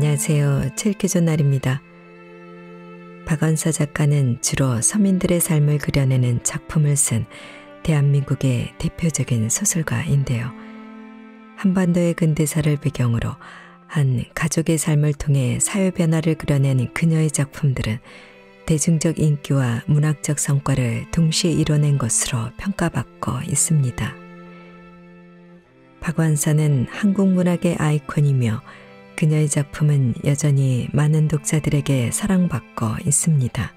안녕하세요. 칠키존 날입니다. 박원서 작가는 주로 서민들의 삶을 그려내는 작품을 쓴 대한민국의 대표적인 소설가인데요. 한반도의 근대사를 배경으로 한 가족의 삶을 통해 사회 변화를 그려낸 그녀의 작품들은 대중적 인기와 문학적 성과를 동시에 이뤄낸 것으로 평가받고 있습니다. 박완서는 한국 문학의 아이콘이며 그녀의 작품은 여전히 많은 독자들에게 사랑받고 있습니다.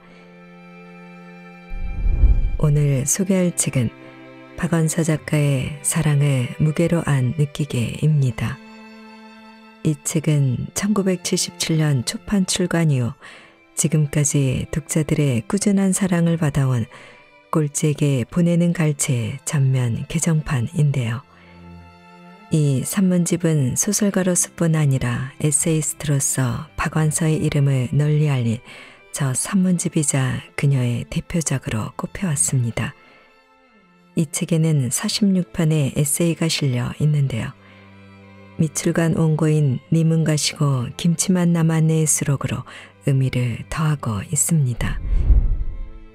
오늘 소개할 책은 박원서 작가의 사랑을 무게로 안 느끼게입니다. 이 책은 1977년 초판 출간 이후 지금까지 독자들의 꾸준한 사랑을 받아온 꼴찌에게 보내는 갈채 전면 개정판인데요. 이 산문집은 소설가로서뿐 아니라 에세이스트로서 박완서의 이름을 널리 알린 저 산문집이자 그녀의 대표작으로 꼽혀왔습니다. 이 책에는 46편의 에세이가 실려 있는데요. 미출간 원고인 님은 가시고 김치만 남았네의 수록으로 의미를 더하고 있습니다.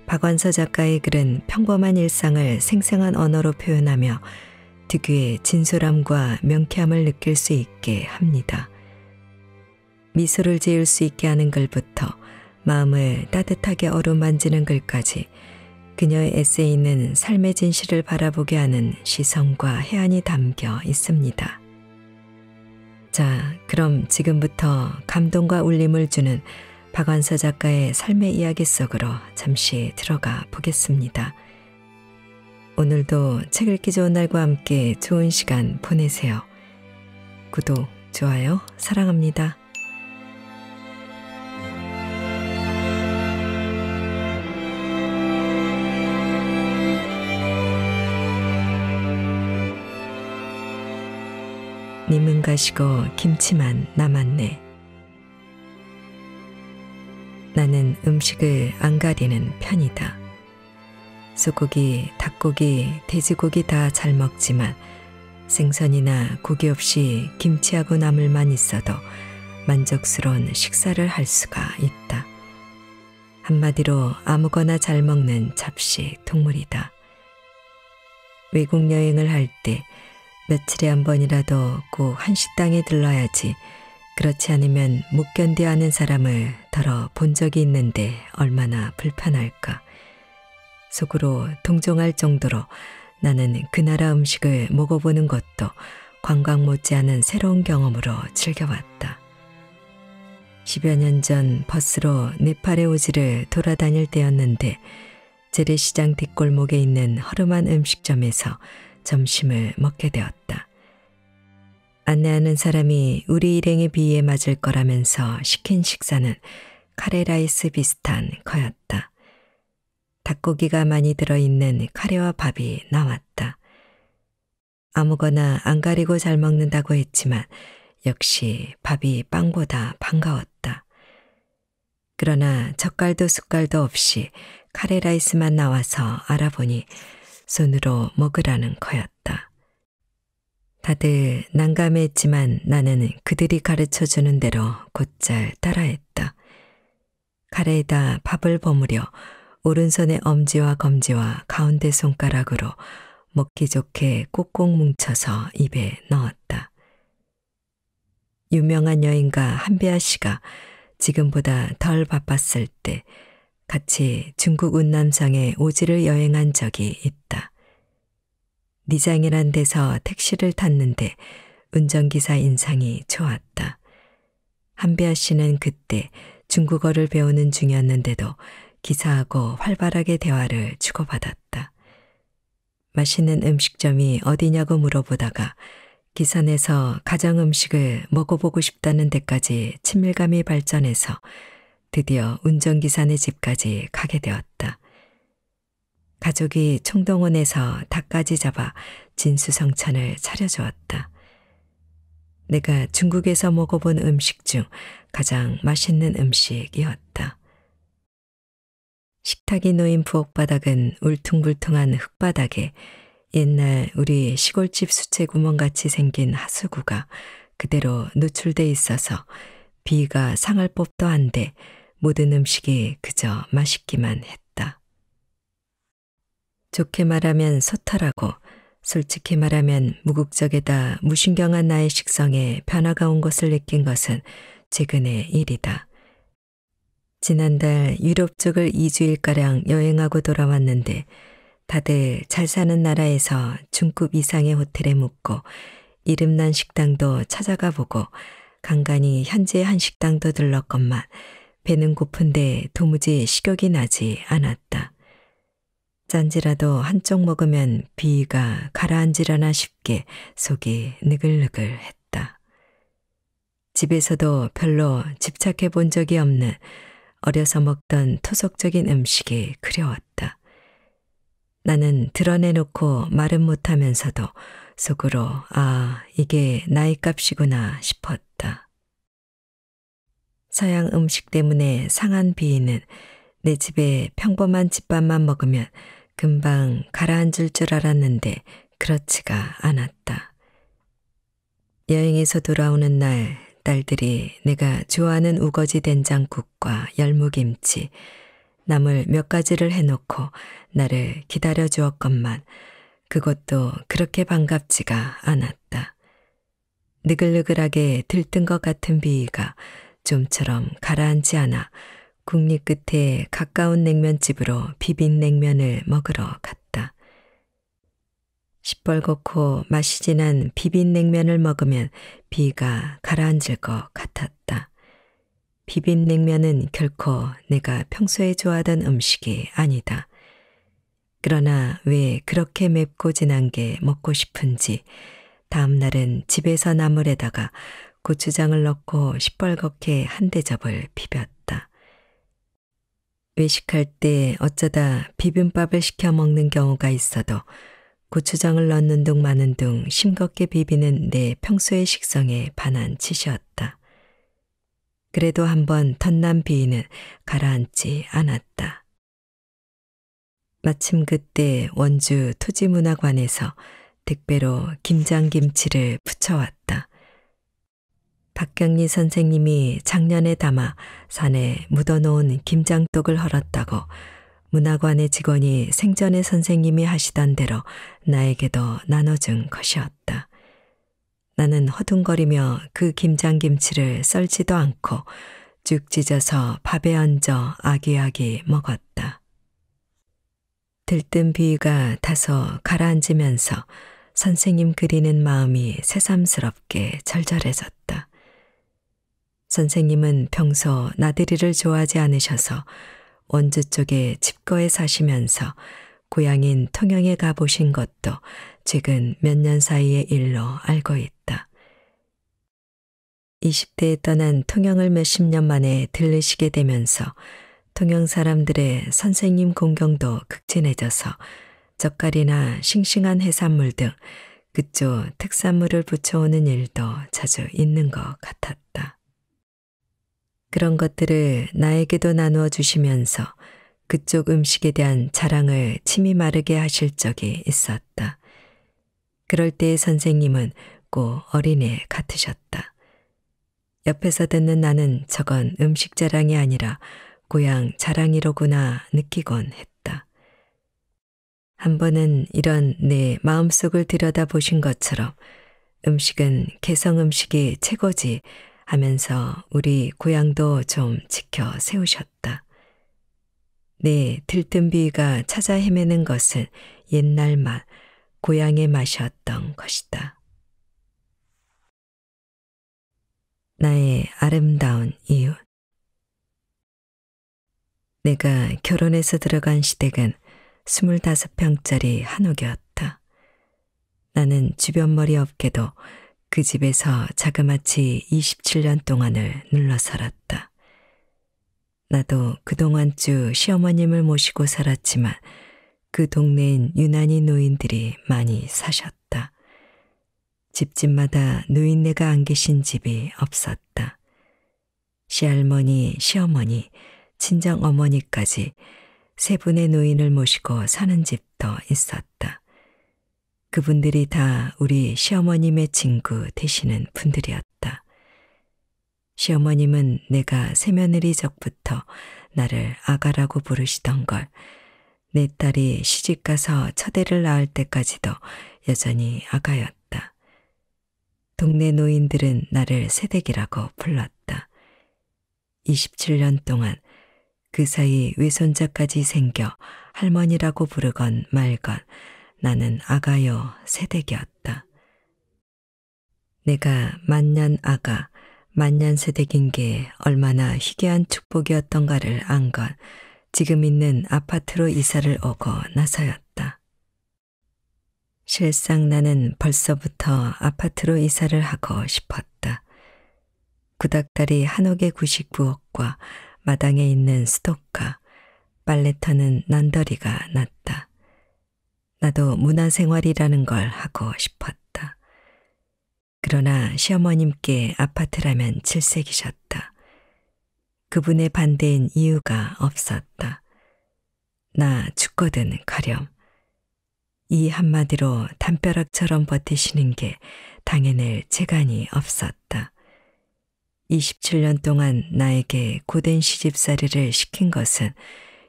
박완서 작가의 글은 평범한 일상을 생생한 언어로 표현하며 특유의 진솔함과 명쾌함을 느낄 수 있게 합니다. 미소를 지을 수 있게 하는 글부터 마음을 따뜻하게 어루만지는 글까지 그녀의 에세이는 삶의 진실을 바라보게 하는 시선과 해안이 담겨 있습니다. 자, 그럼 지금부터 감동과 울림을 주는 박완서 작가의 삶의 이야기 속으로 잠시 들어가 보겠습니다. 오늘도 책 읽기 좋은 날과 함께 좋은 시간 보내세요. 구독, 좋아요, 사랑합니다. 님은 가시고 김치만 남았네. 나는 음식을 안 가리는 편이다. 소고기, 닭고기, 돼지고기 다 잘 먹지만 생선이나 고기 없이 김치하고 나물만 있어도 만족스러운 식사를 할 수가 있다. 한마디로 아무거나 잘 먹는 잡식 동물이다. 외국 여행을 할 때 며칠에 한 번이라도 꼭 한식당에 들러야지 그렇지 않으면 못 견뎌하는 사람을 덜어 본 적이 있는데 얼마나 불편할까. 속으로 동정할 정도로 나는 그 나라 음식을 먹어보는 것도 관광 못지않은 새로운 경험으로 즐겨왔다. 10여 년 전 버스로 네팔의 오지를 돌아다닐 때였는데 재래시장 뒷골목에 있는 허름한 음식점에서 점심을 먹게 되었다. 안내하는 사람이 우리 일행의 비위 맞을 거라면서 시킨 식사는 카레라이스 비슷한 거였다. 닭고기가 많이 들어있는 카레와 밥이 나왔다. 아무거나 안 가리고 잘 먹는다고 했지만 역시 밥이 빵보다 반가웠다. 그러나 젓갈도 숟갈도 없이 카레라이스만 나와서 알아보니 손으로 먹으라는 거였다. 다들 난감했지만 나는 그들이 가르쳐주는 대로 곧잘 따라했다. 카레에다 밥을 버무려 오른손의 엄지와 검지와 가운데 손가락으로 먹기 좋게 꼭꼭 뭉쳐서 입에 넣었다. 유명한 여인과 한비아 씨가 지금보다 덜 바빴을 때 같이 중국 운남성에 오지를 여행한 적이 있다. 니장이란 데서 택시를 탔는데 운전기사 인상이 좋았다. 한비아 씨는 그때 중국어를 배우는 중이었는데도 기사하고 활발하게 대화를 주고받았다. 맛있는 음식점이 어디냐고 물어보다가 기산에서 가장 음식을 먹어보고 싶다는 데까지 친밀감이 발전해서 드디어 운전기사네 집까지 가게 되었다. 가족이 총동원해서 닭까지 잡아 진수성찬을 차려주었다. 내가 중국에서 먹어본 음식 중 가장 맛있는 음식이었다. 식탁이 놓인 부엌바닥은 울퉁불퉁한 흙바닥에 옛날 우리 시골집 수채구멍같이 생긴 하수구가 그대로 노출돼 있어서 비가 상할 법도 한데 모든 음식이 그저 맛있기만 했다. 좋게 말하면 소탈하고 솔직히 말하면 무국적에다 무신경한 나의 식성에 변화가 온 것을 느낀 것은 최근의 일이다. 지난달 유럽 쪽을 2주일가량 여행하고 돌아왔는데 다들 잘 사는 나라에서 중급 이상의 호텔에 묵고 이름난 식당도 찾아가 보고 간간히 현재 한 식당도 들렀건만 배는 고픈데 도무지 식욕이 나지 않았다. 짠지라도 한쪽 먹으면 비위가 가라앉으려나 싶게 속이 느글느글 했다. 집에서도 별로 집착해 본 적이 없는 어려서 먹던 토속적인 음식이 그리웠다. 나는 드러내놓고 말은 못하면서도 속으로 아, 이게 나이 값이구나 싶었다. 서양 음식 때문에 상한 비위는 내 집에 평범한 집밥만 먹으면 금방 가라앉을 줄 알았는데 그렇지가 않았다. 여행에서 돌아오는 날 딸들이 내가 좋아하는 우거지 된장국과 열무김치, 나물 몇 가지를 해놓고 나를 기다려 주었건만 그것도 그렇게 반갑지가 않았다. 느글느글하게 들뜬 것 같은 비위가 좀처럼 가라앉지 않아 국립 끝에 가까운 냉면집으로 비빔 냉면을 먹으러 갔다. 시뻘겋고 맛이 진한 비빔냉면을 먹으면 비가 가라앉을 것 같았다. 비빔냉면은 결코 내가 평소에 좋아하던 음식이 아니다. 그러나 왜 그렇게 맵고 진한 게 먹고 싶은지 다음날은 집에서 나물에다가 고추장을 넣고 시뻘겋게 한 대접을 비볐다. 외식할 때 어쩌다 비빔밥을 시켜 먹는 경우가 있어도 고추장을 넣는 둥 마는 둥 심겁게 비비는 내 평소의 식성에 반한 짓이었다. 그래도 한번 덧난 비위는 가라앉지 않았다. 마침 그때 원주 토지문화관에서 득배로 김장김치를 붙여왔다. 박경리 선생님이 작년에 담아 산에 묻어놓은 김장떡을 헐었다고 문화관의 직원이 생전에 선생님이 하시던 대로 나에게도 나눠준 것이었다. 나는 허둥거리며 그 김장김치를 썰지도 않고 쭉 찢어서 밥에 얹어 아기아기 먹었다. 들뜬 비위가 다소 가라앉으면서 선생님 그리는 마음이 새삼스럽게 절절해졌다. 선생님은 평소 나들이를 좋아하지 않으셔서 원주 쪽에 집거에 사시면서 고향인 통영에 가보신 것도 최근 몇 년 사이의 일로 알고 있다. 20대에 떠난 통영을 몇십 년 만에 들르시게 되면서 통영 사람들의 선생님 공경도 극진해져서 젓갈이나 싱싱한 해산물 등 그쪽 특산물을 붙여오는 일도 자주 있는 것 같았다. 그런 것들을 나에게도 나누어 주시면서 그쪽 음식에 대한 자랑을 침이 마르게 하실 적이 있었다. 그럴 때의 선생님은 꼭 어린애 같으셨다. 옆에서 듣는 나는 저건 음식 자랑이 아니라 고향 자랑이로구나 느끼곤 했다. 한 번은 이런 내 마음속을 들여다보신 것처럼 음식은 개성 음식이 최고지 하면서 우리 고향도 좀 지켜 세우셨다. 네, 들뜬비가 찾아 헤매는 것은 옛날 맛, 고향의 맛이었던 것이다. 나의 아름다운 이웃. 내가 결혼해서 들어간 시댁은 25평짜리 한옥이었다. 나는 주변 머리 없게도 그 집에서 자그마치 27년 동안을 눌러 살았다. 나도 그동안 쭉 시어머님을 모시고 살았지만 그 동네엔 유난히 노인들이 많이 사셨다. 집집마다 노인네가 안 계신 집이 없었다. 시할머니, 시어머니, 친정 어머니까지 세 분의 노인을 모시고 사는 집도 있었다. 그분들이 다 우리 시어머님의 친구 되시는 분들이었다. 시어머님은 내가 세며느리 적부터 나를 아가라고 부르시던 걸 내 딸이 시집가서 처대를 낳을 때까지도 여전히 아가였다. 동네 노인들은 나를 새댁이라고 불렀다. 27년 동안 그 사이 외손자까지 생겨 할머니라고 부르건 말건 나는 아가여 새댁기였다 내가 만년 아가, 만년 세대긴 게 얼마나 희귀한 축복이었던가를 안 건 지금 있는 아파트로 이사를 오고 나서였다. 실상 나는 벌써부터 아파트로 이사를 하고 싶었다. 구닥다리 한옥의 구식 부과 마당에 있는 스토카, 빨래터는 난더리가 났다. 나도 문화생활이라는 걸 하고 싶었다. 그러나 시어머님께 아파트라면 질색이셨다. 그분의 반대인 이유가 없었다. 나 죽거든 가렴. 이 한마디로 담벼락처럼 버티시는 게 당해낼 재간이 없었다. 27년 동안 나에게 고된 시집살이를 시킨 것은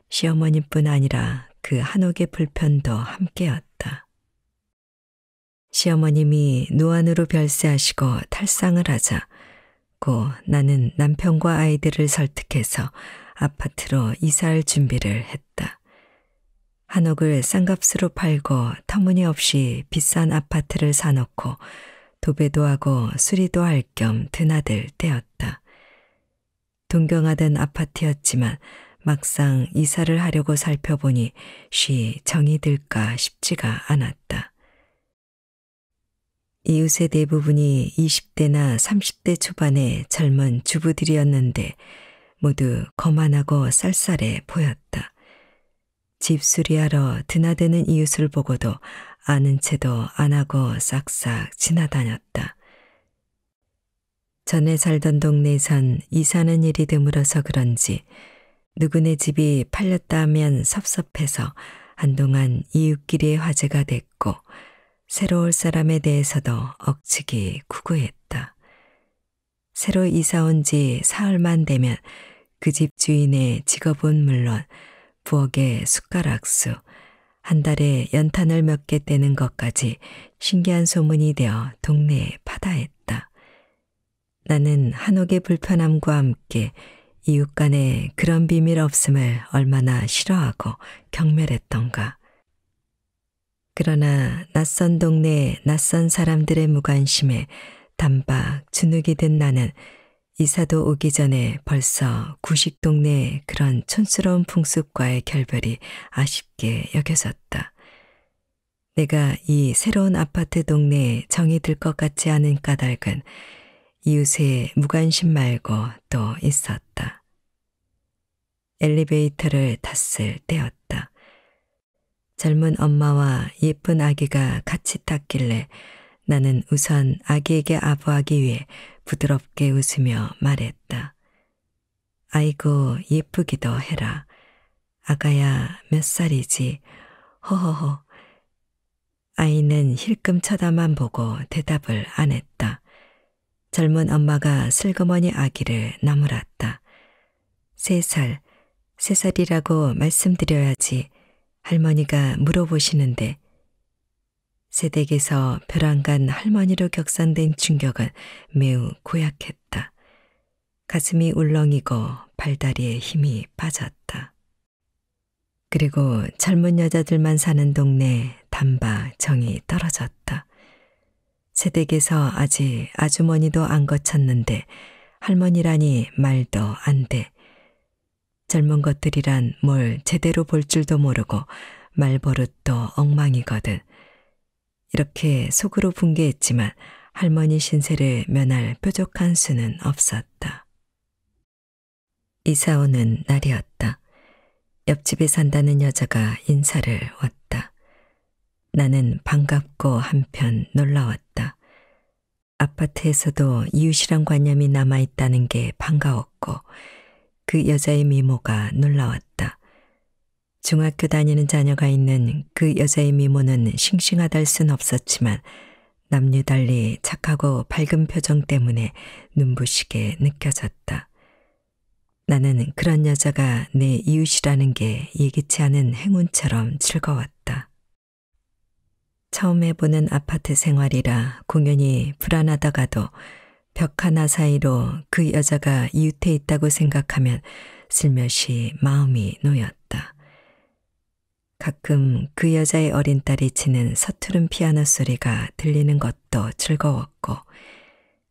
시어머니뿐 아니라 그 한옥의 불편도 함께였다. 시어머님이 노안으로 별세하시고 탈상을 하자 고 나는 남편과 아이들을 설득해서 아파트로 이사할 준비를 했다. 한옥을 싼값으로 팔고 터무니없이 비싼 아파트를 사놓고 도배도 하고 수리도 할 겸 드나들 때였다. 동경하던 아파트였지만 막상 이사를 하려고 살펴보니 쉬 정이 들까 싶지가 않았다. 이웃의 대부분이 20대나 30대 초반의 젊은 주부들이었는데 모두 거만하고 쌀쌀해 보였다. 집수리하러 드나드는 이웃을 보고도 아는 채도 안 하고 싹싹 지나다녔다. 전에 살던 동네에선 이사는 일이 드물어서 그런지 누구네 집이 팔렸다 면 섭섭해서 한동안 이웃끼리의 화제가 됐고 새로 올 사람에 대해서도 억측이 구구했다. 새로 이사 온지 사흘만 되면 그 집 주인의 직업은 물론 부엌의 숟가락수, 한 달에 연탄을 몇 개 떼는 것까지 신기한 소문이 되어 동네에 파다했다. 나는 한옥의 불편함과 함께 이웃 간에 그런 비밀 없음을 얼마나 싫어하고 경멸했던가. 그러나 낯선 동네 낯선 사람들의 무관심에 단박 주눅이 든 나는 이사도 오기 전에 벌써 구식 동네의 그런 촌스러운 풍습과의 결별이 아쉽게 여겨졌다. 내가 이 새로운 아파트 동네에 정이 들 것 같지 않은 까닭은 이웃의 무관심 말고 또 있었다. 엘리베이터를 탔을 때였다. 젊은 엄마와 예쁜 아기가 같이 탔길래 나는 우선 아기에게 아부하기 위해 부드럽게 웃으며 말했다. 아이고 예쁘기도 해라. 아가야 몇 살이지? 허허허. 아이는 힐끔 쳐다만 보고 대답을 안 했다. 젊은 엄마가 슬그머니 아기를 나무랐다. 세 살, 세 살이라고 말씀드려야지 할머니가 물어보시는데 세댁에서 벼랑간 할머니로 격상된 충격은 매우 고약했다. 가슴이 울렁이고 발다리에 힘이 빠졌다. 그리고 젊은 여자들만 사는 동네 단박 정이 떨어졌다. 새댁에서 아직 아주머니도 안 거쳤는데 할머니라니 말도 안 돼. 젊은 것들이란 뭘 제대로 볼 줄도 모르고 말버릇도 엉망이거든. 이렇게 속으로 붕괴했지만 할머니 신세를 면할 뾰족한 수는 없었다. 이사 오는 날이었다. 옆집에 산다는 여자가 인사를 왔다. 나는 반갑고 한편 놀라웠다. 아파트에서도 이웃이란 관념이 남아있다는 게 반가웠고 그 여자의 미모가 놀라웠다. 중학교 다니는 자녀가 있는 그 여자의 미모는 싱싱하달 순 없었지만 남녀 달리 착하고 밝은 표정 때문에 눈부시게 느껴졌다. 나는 그런 여자가 내 이웃이라는 게 예기치 않은 행운처럼 즐거웠다. 처음 해보는 아파트 생활이라 공연이 불안하다가도 벽 하나 사이로 그 여자가 이웃에 있다고 생각하면 슬며시 마음이 놓였다. 가끔 그 여자의 어린 딸이 치는 서투른 피아노 소리가 들리는 것도 즐거웠고,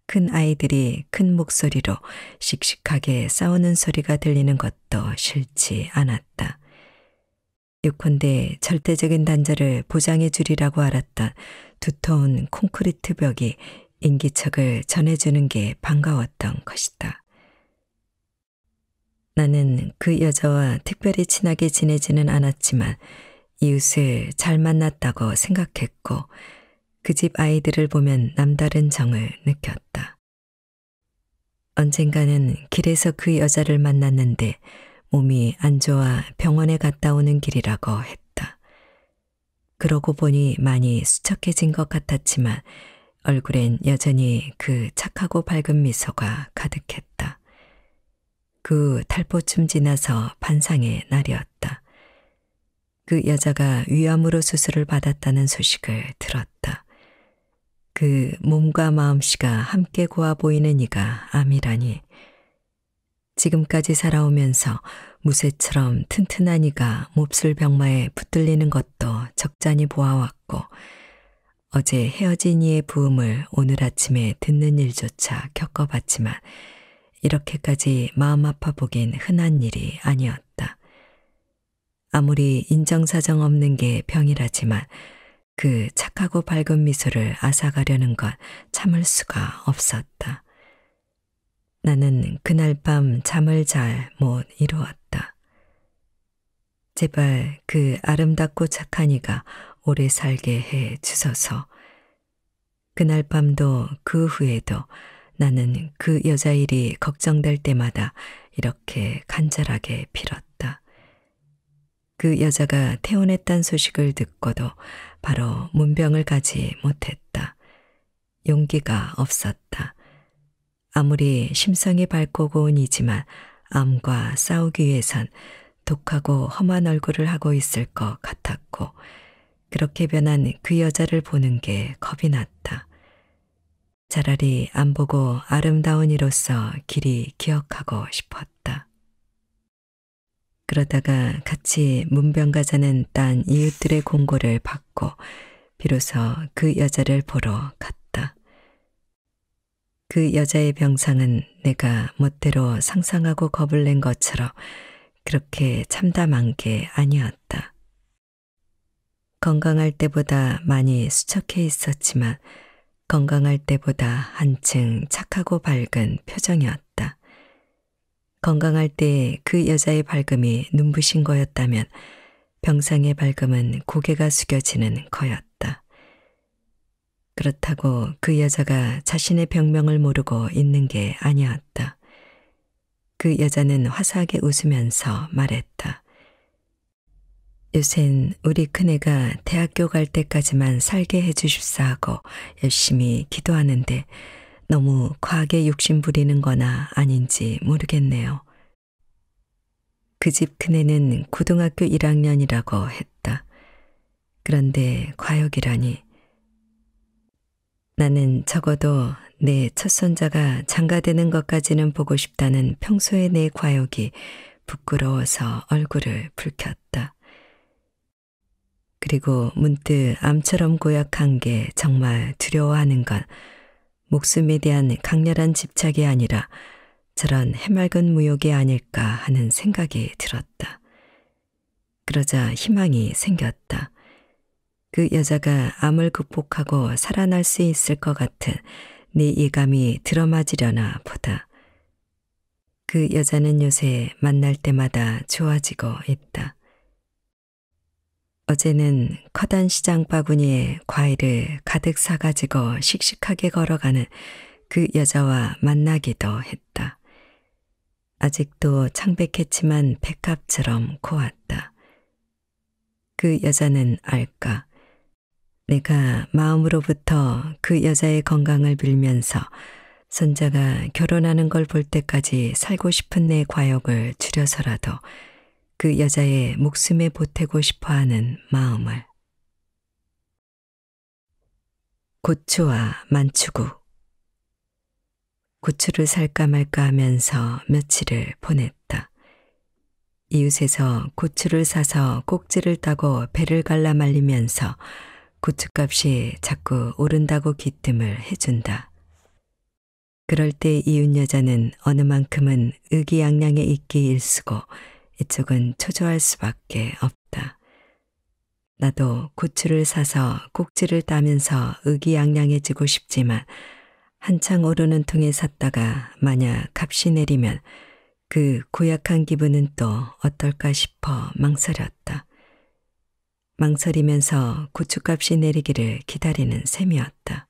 큰 아이들이 큰 목소리로 씩씩하게 싸우는 소리가 들리는 것도 싫지 않았다. 요컨대 절대적인 단절을 보장해 주리라고 알았던 두터운 콘크리트 벽이 인기척을 전해주는 게 반가웠던 것이다. 나는 그 여자와 특별히 친하게 지내지는 않았지만 이웃을 잘 만났다고 생각했고 그 집 아이들을 보면 남다른 정을 느꼈다. 언젠가는 길에서 그 여자를 만났는데 몸이 안 좋아 병원에 갔다 오는 길이라고 했다. 그러고 보니 많이 수척해진 것 같았지만 얼굴엔 여전히 그 착하고 밝은 미소가 가득했다. 그탈포쯤 지나서 반상의 날이었다. 그 여자가 위암으로 수술을 받았다는 소식을 들었다. 그 몸과 마음씨가 함께 고아 보이는 이가 암이라니 지금까지 살아오면서 무쇠처럼 튼튼한 이가 몹쓸 병마에 붙들리는 것도 적잖이 보아왔고 어제 헤어진 이의 부음을 오늘 아침에 듣는 일조차 겪어봤지만 이렇게까지 마음 아파 보긴 흔한 일이 아니었다. 아무리 인정사정 없는 게 병이라지만 그 착하고 밝은 미소를 앗아가려는 건 참을 수가 없었다. 나는 그날 밤 잠을 잘 못 이루었다. 제발 그 아름답고 착한 이가 오래 살게 해 주소서. 그날 밤도 그 후에도 나는 그 여자 일이 걱정될 때마다 이렇게 간절하게 빌었다. 그 여자가 태어났단 소식을 듣고도 바로 문병을 가지 못했다. 용기가 없었다. 아무리 심성이 밝고 고운이지만 암과 싸우기 위해선 독하고 험한 얼굴을 하고 있을 것 같았고 그렇게 변한 그 여자를 보는 게 겁이 났다. 차라리 안 보고 아름다운 이로서 길이 기억하고 싶었다. 그러다가 같이 문병 가자는 딴 이웃들의 공고를 받고 비로소 그 여자를 보러 갔다. 그 여자의 병상은 내가 멋대로 상상하고 겁을 낸 것처럼 그렇게 참담한 게 아니었다. 건강할 때보다 많이 수척해 있었지만 건강할 때보다 한층 착하고 밝은 표정이었다. 건강할 때 그 여자의 밝음이 눈부신 거였다면 병상의 밝음은 고개가 숙여지는 거였다. 그렇다고 그 여자가 자신의 병명을 모르고 있는 게 아니었다. 그 여자는 화사하게 웃으면서 말했다. 요샌 우리 큰애가 대학교 갈 때까지만 살게 해주십사 하고 열심히 기도하는데 너무 과하게 욕심 부리는 거나 아닌지 모르겠네요. 그 집 큰애는 고등학교 1학년이라고 했다. 그런데 과욕이라니 나는 적어도 내 첫손자가 장가되는 것까지는 보고 싶다는 평소의 내 과욕이 부끄러워서 얼굴을 붉혔다. 그리고 문득 암처럼 고약한 게 정말 두려워하는 건 목숨에 대한 강렬한 집착이 아니라 저런 해맑은 무욕이 아닐까 하는 생각이 들었다. 그러자 희망이 생겼다. 그 여자가 암을 극복하고 살아날 수 있을 것 같은 네 예감이 들어맞으려나 보다. 그 여자는 요새 만날 때마다 좋아지고 있다. 어제는 커단 시장 바구니에 과일을 가득 사가지고 씩씩하게 걸어가는 그 여자와 만나기도 했다. 아직도 창백했지만 백합처럼 고왔다. 그 여자는 알까? 내가 마음으로부터 그 여자의 건강을 빌면서 손자가 결혼하는 걸 볼 때까지 살고 싶은 내 과욕을 줄여서라도 그 여자의 목숨에 보태고 싶어 하는 마음을. 고추와 만추구. 고추를 살까 말까 하면서 며칠을 보냈다. 이웃에서 고추를 사서 꼭지를 따고 배를 갈라 말리면서 고춧값이 자꾸 오른다고 기뜸을 해준다. 그럴 때 이웃 여자는 어느 만큼은 의기양양에 있기 일수고 이쪽은 초조할 수밖에 없다. 나도 고추를 사서 꼭지를 따면서 의기양양해지고 싶지만 한창 오르는 통에 샀다가 만약 값이 내리면 그 고약한 기분은 또 어떨까 싶어 망설였다. 망설이면서 고춧값이 내리기를 기다리는 셈이었다.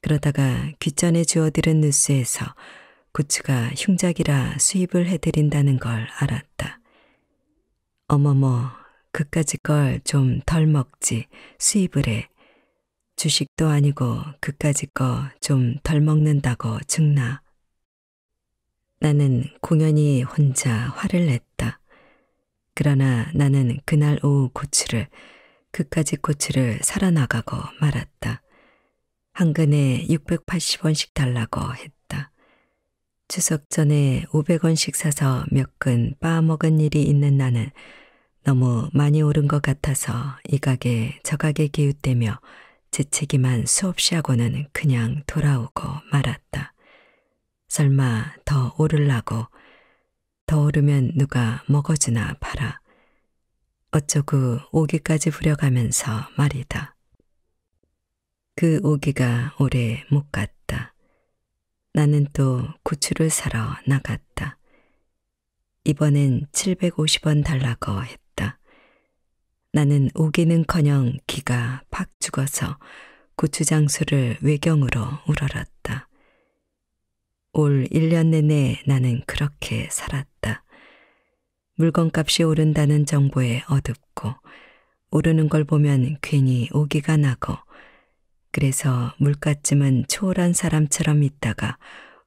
그러다가 귓전에 주워들은 뉴스에서 고추가 흉작이라 수입을 해드린다는 걸 알았다. 어머머, 그까지 걸 좀 덜 먹지, 수입을 해. 주식도 아니고 그까지 거 좀 덜 먹는다고 증나. 나는 공연히 혼자 화를 냈다. 그러나 나는 그날 오후 고추를 그까지 고추를 살아나가고 말았다. 한 근에 680원씩 달라고 했다. 추석 전에 500원씩 사서 몇근 빠먹은 일이 있는 나는 너무 많이 오른 것 같아서 이 가게 저 가게 기웃대며 재채기만 수없이 하고는 그냥 돌아오고 말았다. 설마 더 오르려고 더 오르면 누가 먹어주나 봐라. 어쩌구 오기까지 부려가면서 말이다. 그 오기가 오래 못 갔다. 나는 또 고추를 사러 나갔다. 이번엔 750원 달라고 했다. 나는 오기는커녕 기가 팍 죽어서 고추장수를 외경으로 우러렀다. 올 1년 내내 나는 그렇게 살았다. 물건값이 오른다는 정보에 어둡고 오르는 걸 보면 괜히 오기가 나고 그래서 물가쯤은 초월한 사람처럼 있다가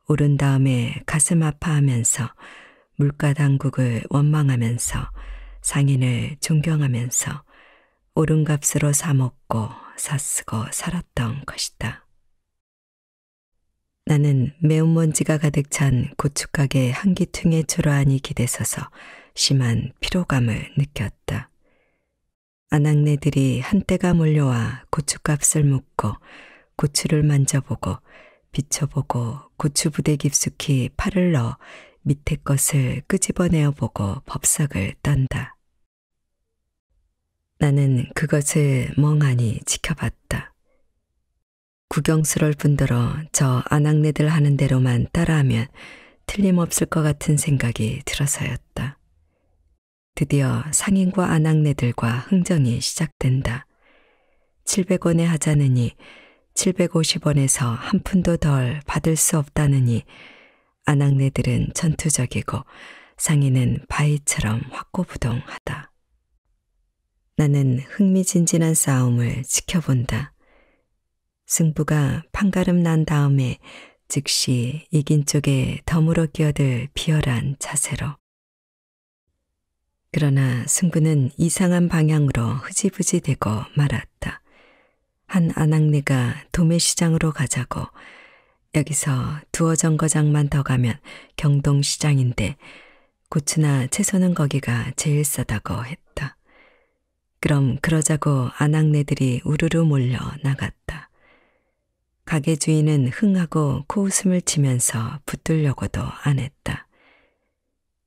오른 다음에 가슴 아파하면서 물가 당국을 원망하면서 상인을 존경하면서 오른 값으로 사먹고 사쓰고 살았던 것이다. 나는 매운 먼지가 가득 찬 고춧가게 한기퉁에 초라하니 기대서서 심한 피로감을 느꼈다. 아낙네들이 한때가 몰려와 고춧값을 묻고 고추를 만져보고 비춰보고 고추부대 깊숙이 팔을 넣어 밑에 것을 끄집어내어 보고 법석을 떤다. 나는 그것을 멍하니 지켜봤다. 구경스러울 뿐더러 저 아낙네들 하는 대로만 따라하면 틀림없을 것 같은 생각이 들어서였다. 드디어 상인과 아낙네들과 흥정이 시작된다. 700원에 하자느니 750원에서 한 푼도 덜 받을 수 없다느니 아낙네들은 전투적이고 상인은 바위처럼 확고부동하다. 나는 흥미진진한 싸움을 지켜본다. 승부가 판가름 난 다음에 즉시 이긴 쪽에 덤으로 끼어들 비열한 자세로. 그러나 승부는 이상한 방향으로 흐지부지 되고 말았다. 한 아낙네가 도매시장으로 가자고 여기서 두어 정거장만 더 가면 경동시장인데 고추나 채소는 거기가 제일 싸다고 했다. 그럼 그러자고 아낙네들이 우르르 몰려 나갔다. 가게 주인은 흥하고 코웃음을 치면서 붙들려고도 안 했다.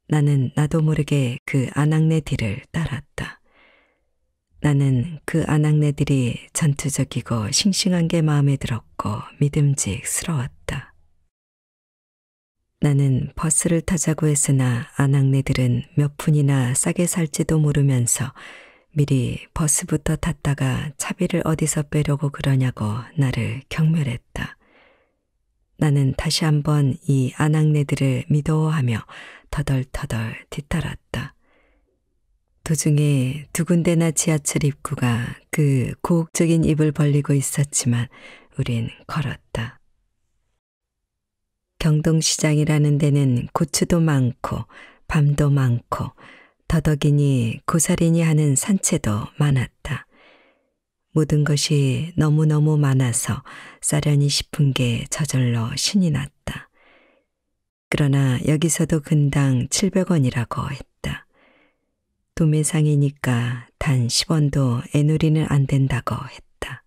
나는 나도 모르게 그 아낙네 뒤를 따랐다. 나는 그 아낙네들이 전투적이고 싱싱한 게 마음에 들었고 믿음직스러웠다. 나는 버스를 타자고 했으나 아낙네들은 몇 푼이나 싸게 살지도 모르면서 미리 버스부터 탔다가 차비를 어디서 빼려고 그러냐고 나를 경멸했다. 나는 다시 한번 이 아낙네들을 미도하며 터덜터덜 뒤따랐다. 도중에 두 군데나 지하철 입구가 그 고혹적인 입을 벌리고 있었지만 우린 걸었다. 경동시장이라는 데는 고추도 많고 밤도 많고 더덕이니 고사리니 하는 산채도 많았다. 모든 것이 너무너무 많아서 싸려니 싶은 게 저절로 신이 났다. 그러나 여기서도 근당 700원이라고 했다. 도매상이니까 단 10원도 애누리는 안 된다고 했다.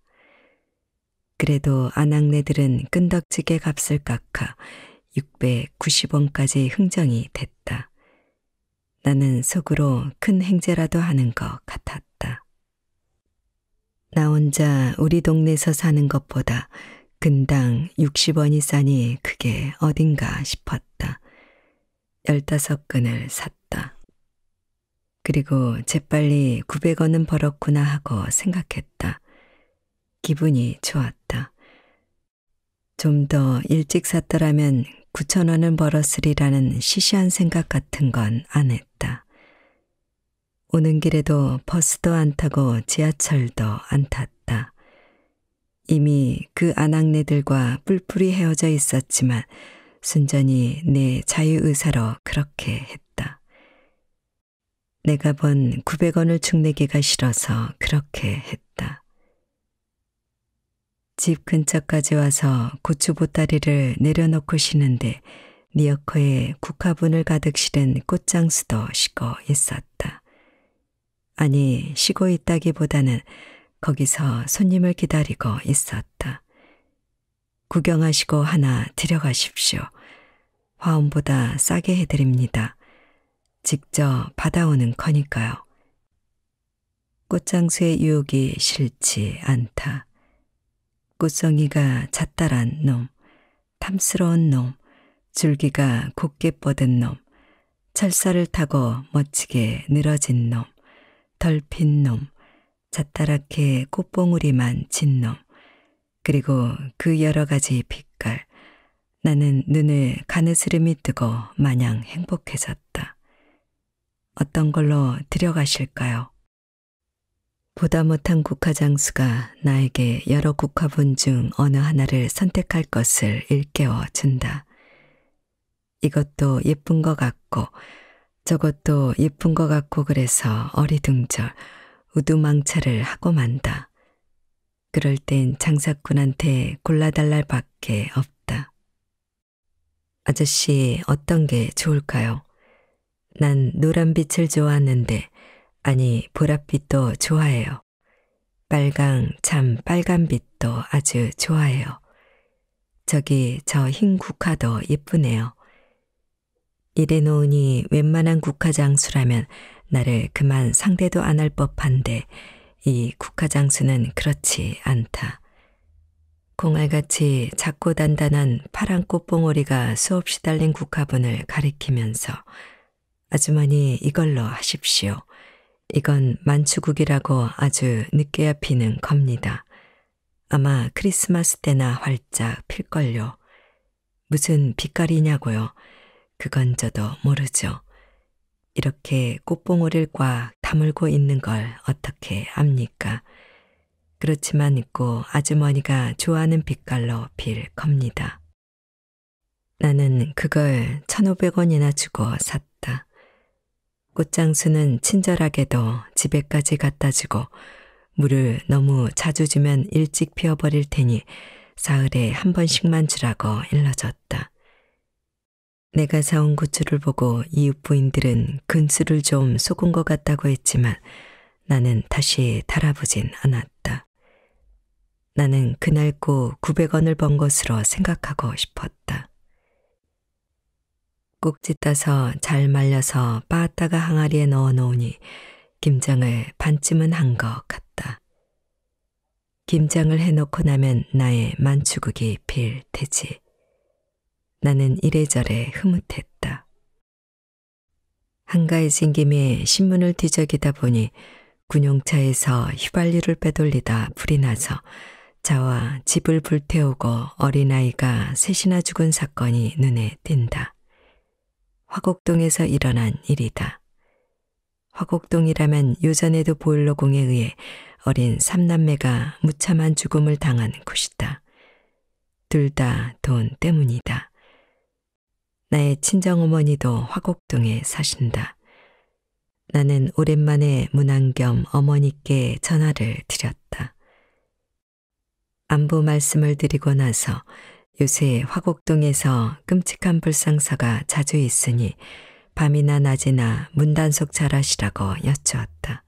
그래도 아낙네들은 끈덕지게 값을 깎아 690원까지 흥정이 됐다. 나는 속으로 큰 행제라도 하는 것 같았다. 나 혼자 우리 동네에서 사는 것보다 근당 60원이 싸니 그게 어딘가 싶었다. 15근을 샀다. 그리고 재빨리 900원은 벌었구나 하고 생각했다. 기분이 좋았다. 좀 더 일찍 샀더라면 9천원은 벌었으리라는 시시한 생각 같은 건 안 했다. 오는 길에도 버스도 안 타고 지하철도 안 탔다. 이미 그 아낙네들과 뿔뿔이 헤어져 있었지만 순전히 내 자유의사로 그렇게 했다. 내가 번 900원을 축내기가 싫어서 그렇게 했다. 집 근처까지 와서 고추 보따리를 내려놓고 쉬는데 니어커에 국화분을 가득 실은 꽃장수도 식어 있었다. 아니, 쉬고 있다기보다는 거기서 손님을 기다리고 있었다. 구경하시고 하나 들여가십시오. 화원보다 싸게 해드립니다. 직접 받아오는 거니까요. 꽃장수의 유혹이 싫지 않다. 꽃송이가 잣달한 놈, 탐스러운 놈, 줄기가 곱게 뻗은 놈, 철사를 타고 멋지게 늘어진 놈, 덜핀 놈, 자따랗게 꽃봉우리만 진 놈, 그리고 그 여러 가지 빛깔, 나는 눈을 가느스름이 뜨고 마냥 행복해졌다. 어떤 걸로 들여가실까요? 보다 못한 국화장수가 나에게 여러 국화본 중 어느 하나를 선택할 것을 일깨워 준다. 이것도 예쁜 것 같고 저것도 예쁜 것 같고 그래서 어리둥절 우두망차를 하고 만다. 그럴 땐 장사꾼한테 골라달랄 밖에 없다. 아저씨 어떤 게 좋을까요? 난 노란빛을 좋아하는데 아니 보랏빛도 좋아해요. 빨강 참 빨간빛도 아주 좋아해요. 저기 저 흰 국화도 예쁘네요. 이래 놓으니 웬만한 국화장수라면 나를 그만 상대도 안 할 법한데 이 국화장수는 그렇지 않다. 공알같이 작고 단단한 파란 꽃봉오리가 수없이 달린 국화분을 가리키면서 아주머니 이걸로 하십시오. 이건 만추국이라고 아주 늦게야 피는 겁니다. 아마 크리스마스 때나 활짝 필걸요. 무슨 빛깔이냐고요. 그건 저도 모르죠. 이렇게 꽃봉오리를 꽉 다물고 있는 걸 어떻게 압니까? 그렇지만 있고 아주머니가 좋아하는 빛깔로 빌 겁니다. 나는 그걸 1,500원이나 주고 샀다. 꽃장수는 친절하게도 집에까지 갖다 주고 물을 너무 자주 주면 일찍 피어버릴 테니 사흘에 한 번씩만 주라고 일러줬다. 내가 사온 굿즈를 보고 이웃 부인들은 근수를 좀 속은 것 같다고 했지만 나는 다시 달아보진 않았다. 나는 그날 꼭 900원을 번 것으로 생각하고 싶었다. 꼭지 따서 잘 말려서 빻다가 항아리에 넣어 놓으니 김장을 반쯤은 한 것 같다. 김장을 해놓고 나면 나의 만추국이 필 테지. 나는 이래저래 흐뭇했다. 한가해진 김에 신문을 뒤적이다 보니 군용차에서 휘발유를 빼돌리다 불이 나서 자와 집을 불태우고 어린아이가 셋이나 죽은 사건이 눈에 띈다. 화곡동에서 일어난 일이다. 화곡동이라면 요전에도 보일러공에 의해 어린 삼남매가 무참한 죽음을 당한 곳이다. 둘 다 돈 때문이다. 나의 친정어머니도 화곡동에 사신다. 나는 오랜만에 문안 겸 어머니께 전화를 드렸다. 안부 말씀을 드리고 나서 요새 화곡동에서 끔찍한 불상사가 자주 있으니 밤이나 낮이나 문단속 잘하시라고 여쭈었다.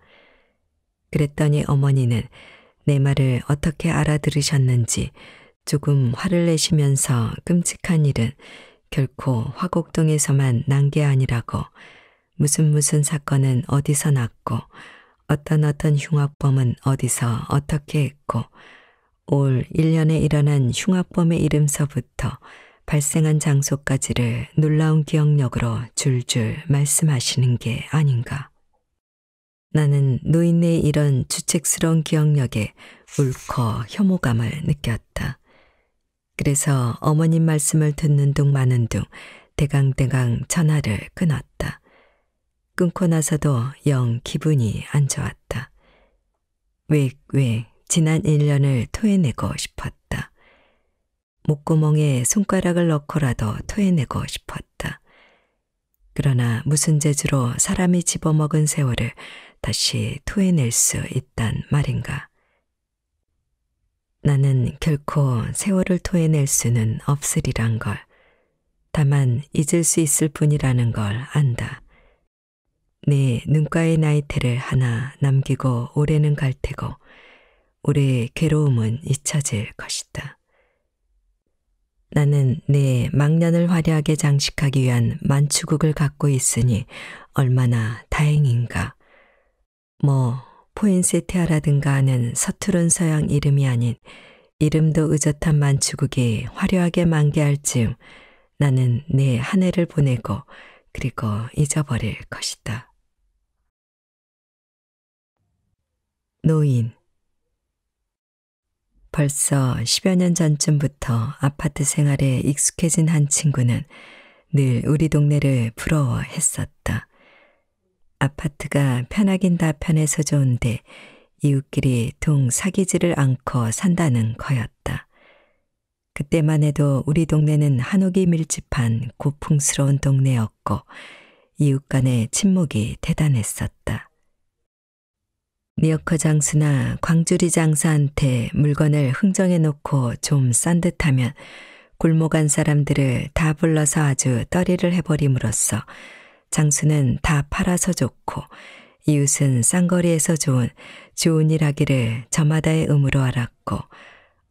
그랬더니 어머니는 내 말을 어떻게 알아들으셨는지 조금 화를 내시면서 끔찍한 일은 결코 화곡동에서만 난 게 아니라고 무슨 무슨 사건은 어디서 났고 어떤 어떤 흉악범은 어디서 어떻게 했고 올 1년에 일어난 흉악범의 이름서부터 발생한 장소까지를 놀라운 기억력으로 줄줄 말씀하시는 게 아닌가. 나는 노인네의 이런 주책스러운 기억력에 울컥 혐오감을 느꼈다. 그래서 어머님 말씀을 듣는 둥 마는 둥 대강대강 전화를 끊었다. 끊고 나서도 영 기분이 안 좋았다. 왜 왜 지난 1년을 토해내고 싶었다. 목구멍에 손가락을 넣고라도 토해내고 싶었다. 그러나 무슨 재주로 사람이 집어먹은 세월을 다시 토해낼 수 있단 말인가. 나는 결코 세월을 토해낼 수는 없으리란 걸, 다만 잊을 수 있을 뿐이라는 걸 안다. 네 눈가의 나이테를 하나 남기고 올해는 갈 테고, 우리의 괴로움은 잊혀질 것이다. 나는 내 망년을 화려하게 장식하기 위한 만추국을 갖고 있으니 얼마나 다행인가. 뭐 포인세테아라든가 하는 서투른 서양 이름이 아닌 이름도 의젓한 만추국이 화려하게 만개할 즈음 나는 내 한 해를 보내고 그리고 잊어버릴 것이다. 노인 벌써 10여 년 전쯤부터 아파트 생활에 익숙해진 한 친구는 늘 우리 동네를 부러워했었다. 아파트가 편하긴 다 편해서 좋은데 이웃끼리 동 사기지를 않고 산다는 거였다. 그때만 해도 우리 동네는 한옥이 밀집한 고풍스러운 동네였고 이웃 간의 침묵이 대단했었다. 리어커 장수나 광주리 장사한테 물건을 흥정해 놓고 좀 싼 듯하면 골목 안 사람들을 다 불러서 아주 떠리를 해버림으로써 장수는 다 팔아서 좋고 이웃은 쌍거리에서 좋은 좋은 일 하기를 저마다의 의무로 알았고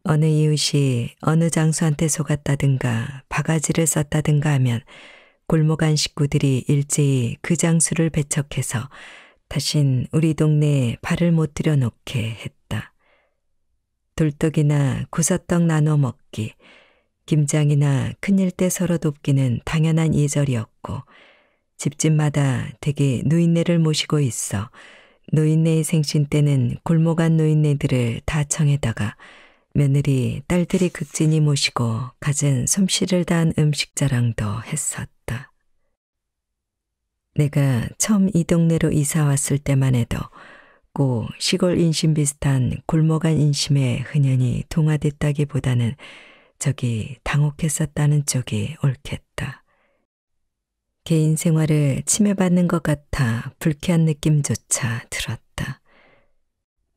어느 이웃이 어느 장수한테 속았다든가 바가지를 썼다든가 하면 골목 안 식구들이 일제히 그 장수를 배척해서 다신 우리 동네에 발을 못 들여놓게 했다. 돌떡이나 구사떡 나눠 먹기, 김장이나 큰일 때 서로 돕기는 당연한 예절이었고 집집마다 되게 노인네를 모시고 있어 노인네의 생신 때는 골목안 노인네들을 다 청에다가 며느리 딸들이 극진히 모시고 가진 솜씨를 다 음식 자랑도 했었다. 내가 처음 이 동네로 이사 왔을 때만 해도 꼭 시골 인심 비슷한 골목안 인심에 흔연히 동화됐다기보다는 저기 당혹했었다는 쪽이 옳겠다. 개인 생활을 침해받는 것 같아 불쾌한 느낌조차 들었다.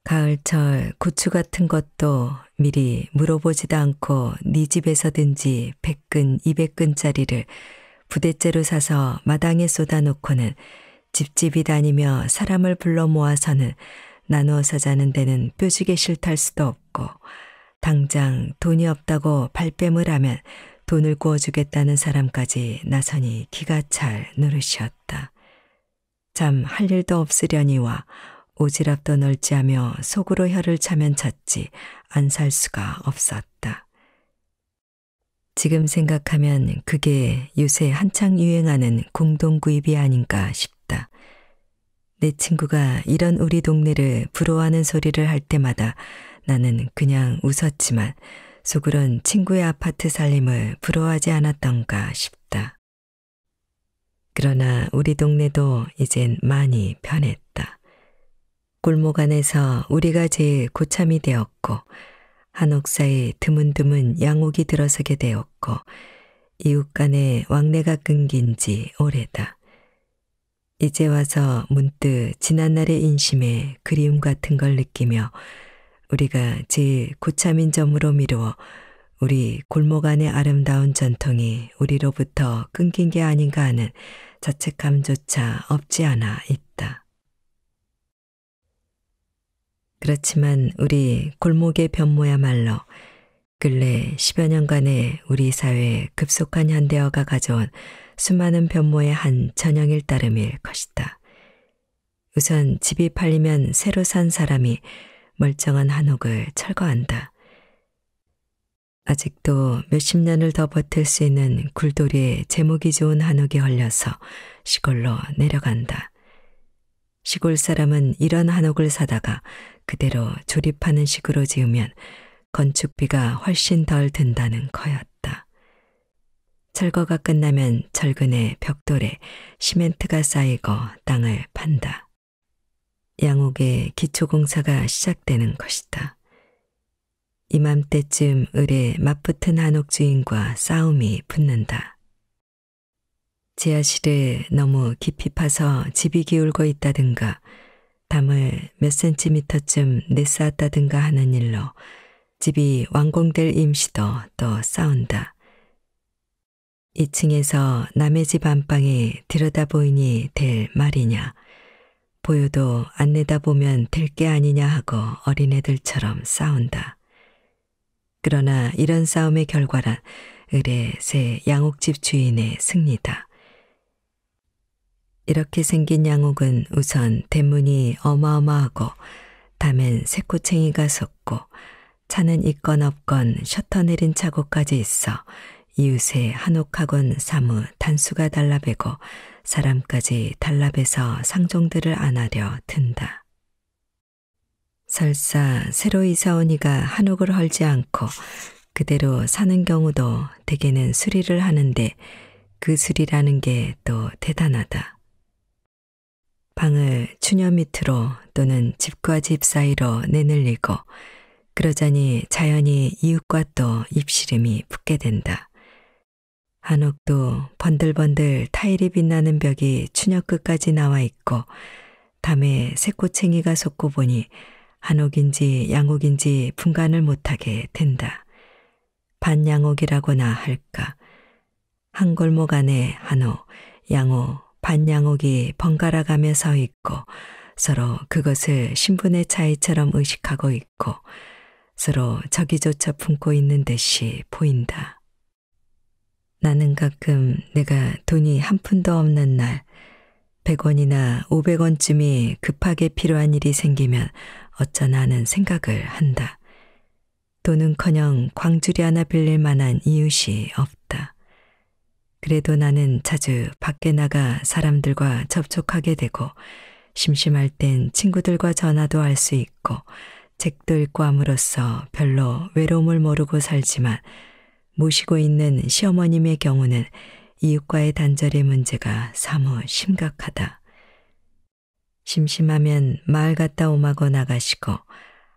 가을철 고추 같은 것도 미리 물어보지도 않고 네 집에서든지 100근, 200근짜리를 부대째로 사서 마당에 쏟아놓고는 집집이 다니며 사람을 불러 모아서는 나누어서 자는 데는 뾰지게 싫탈 수도 없고 당장 돈이 없다고 발뺌을 하면 돈을 구워주겠다는 사람까지 나선이 기가 찰 노릇이었다. 참 할 일도 없으려니와 오지랖도 넓지하며 속으로 혀를 차면 찼지 안 살 수가 없었다. 지금 생각하면 그게 요새 한창 유행하는 공동구입이 아닌가 싶다. 내 친구가 이런 우리 동네를 부러워하는 소리를 할 때마다 나는 그냥 웃었지만 속으론 친구의 아파트 살림을 부러워하지 않았던가 싶다. 그러나 우리 동네도 이젠 많이 변했다. 골목 안에서 우리가 제일 고참이 되었고 한옥사에 드문드문 양옥이 들어서게 되었고 이웃 간의 왕래가 끊긴 지 오래다. 이제 와서 문득 지난날의 인심에 그리움 같은 걸 느끼며 우리가 제고차민점으로 미루어 우리 골목 안의 아름다운 전통이 우리로부터 끊긴 게 아닌가 하는 자책감조차 없지 않아 있다. 그렇지만 우리 골목의 변모야말로 근래 10여 년간의 우리 사회의 급속한 현대화가 가져온 수많은 변모의 한 전형일 따름일 것이다. 우선 집이 팔리면 새로 산 사람이 멀쩡한 한옥을 철거한다. 아직도 몇십 년을 더 버틸 수 있는 굴돌이의 제목이 좋은 한옥에 헐려서 시골로 내려간다. 시골 사람은 이런 한옥을 사다가 그대로 조립하는 식으로 지으면 건축비가 훨씬 덜 든다는 거였다. 철거가 끝나면 철근에 벽돌에 시멘트가 쌓이고 땅을 판다. 양옥의 기초공사가 시작되는 것이다. 이맘때쯤 을의 맞붙은 한옥 주인과 싸움이 붙는다. 지하실을 너무 깊이 파서 집이 기울고 있다든가 담을 몇 센티미터쯤 내쌓았다든가 하는 일로 집이 완공될 임시도 또 싸운다. 2층에서 남의 집 안방에 들여다보이니 될 말이냐. 보여도 안 내다보면 될 게 아니냐 하고 어린애들처럼 싸운다. 그러나 이런 싸움의 결과란 을의 새 양옥집 주인의 승리다. 이렇게 생긴 양옥은 우선 대문이 어마어마하고 담엔 새꼬챙이가 솟고 차는 있건 없건 셔터 내린 차고까지 있어 이웃의 한옥학원 사무 단수가 달라배고 사람까지 단랍에서 상종들을 안하려 든다. 설사 새로 이사오니가 한옥을 헐지 않고 그대로 사는 경우도 대개는 수리를 하는데 그 수리라는 게 또 대단하다. 방을 추녀 밑으로 또는 집과 집 사이로 내늘리고 그러자니 자연히 이웃과 또 입시름이 붙게 된다. 한옥도 번들번들 타일이 빛나는 벽이 추녁 끝까지 나와 있고 담에 새꽃챙이가 솟고 보니 한옥인지 양옥인지 분간을 못하게 된다. 반양옥이라고나 할까. 한 골목 안에 한옥, 양옥, 반양옥이 번갈아 가며 서 있고 서로 그것을 신분의 차이처럼 의식하고 있고 서로 저기조차 품고 있는 듯이 보인다. 나는 가끔 내가 돈이 한 푼도 없는 날 100원이나 500원쯤이 급하게 필요한 일이 생기면 어쩌나 하는 생각을 한다. 돈은커녕 광주리 하나 빌릴 만한 이웃이 없다. 그래도 나는 자주 밖에 나가 사람들과 접촉하게 되고 심심할 땐 친구들과 전화도 할 수 있고 책도 읽고 함으로써 별로 외로움을 모르고 살지만 모시고 있는 시어머님의 경우는 이웃과의 단절의 문제가 사무 심각하다. 심심하면 마을 갔다 오마고 나가시고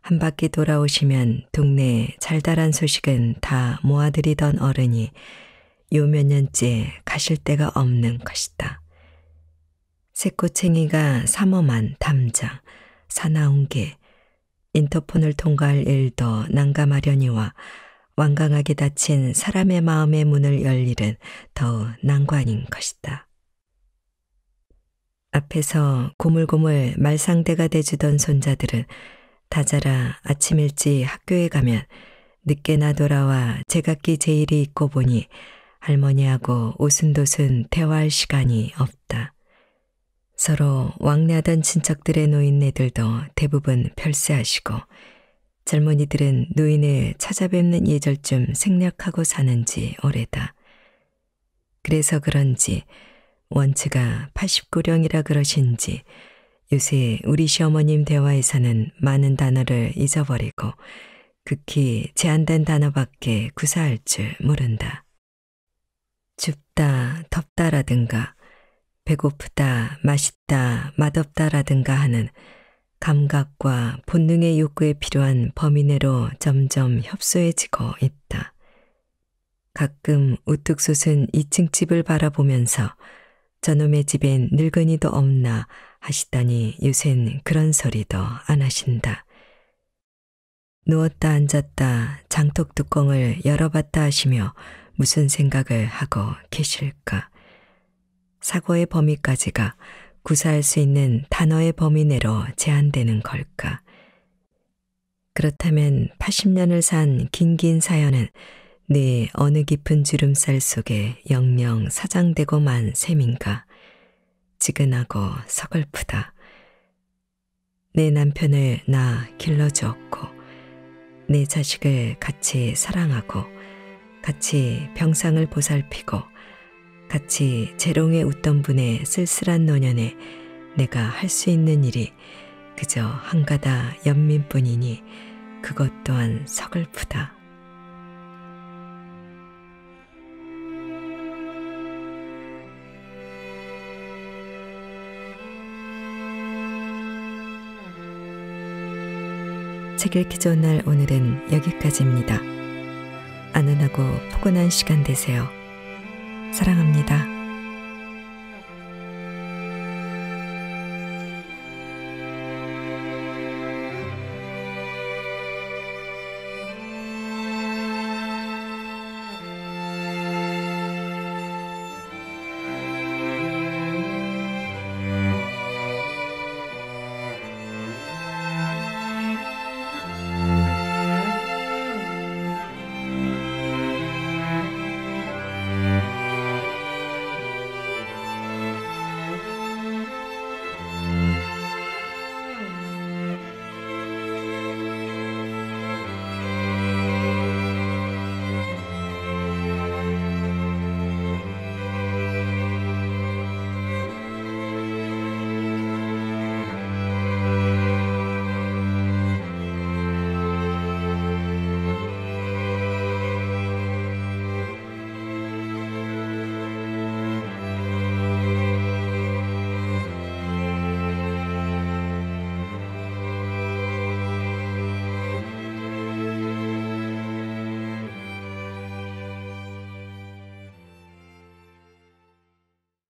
한 바퀴 돌아오시면 동네에 잘다란 소식은 다 모아드리던 어른이 요 몇 년째 가실 데가 없는 것이다. 새꼬챙이가 삼엄한 담장, 사나운 게 인터폰을 통과할 일도 난감하려니와 완강하게 닫힌 사람의 마음의 문을 열 일은 더욱 난관인 것이다. 앞에서 고물고물 말상대가 돼주던 손자들은 다자라 아침 일찍 학교에 가면 늦게나 돌아와 제각기 제일이 있고 보니 할머니하고 오순도순 대화할 시간이 없다. 서로 왕래하던 친척들의 노인네들도 대부분 별세하시고 젊은이들은 노인을 찾아뵙는 예절쯤 생략하고 사는 지 오래다. 그래서 그런지 원츠가 89령이라 그러신지 요새 우리 시어머님 대화에서는 많은 단어를 잊어버리고 극히 제한된 단어밖에 구사할 줄 모른다. 춥다, 덥다라든가, 배고프다, 맛있다, 맛없다라든가 하는 감각과 본능의 욕구에 필요한 범위 내로 점점 협소해지고 있다. 가끔 우뚝 솟은 2층 집을 바라보면서 저놈의 집엔 늙은이도 없나 하시다니 요샌 그런 소리도 안 하신다. 누웠다 앉았다 장독 뚜껑을 열어봤다 하시며 무슨 생각을 하고 계실까. 사고의 범위까지가 구사할 수 있는 단어의 범위 내로 제한되는 걸까? 그렇다면 80년을 산 긴긴 사연은 네 어느 깊은 주름살 속에 영영 사장되고만 셈인가? 지근하고 서글프다. 내 남편을 나 길러주었고 내 자식을 같이 사랑하고 같이 병상을 보살피고 같이 재롱에 웃던 분의 쓸쓸한 노년에 내가 할 수 있는 일이 그저 한가다 연민뿐이니 그것 또한 서글프다. 책 읽기 좋날 오늘은 여기까지입니다. 안은하고 포근한 시간 되세요. 사랑합니다.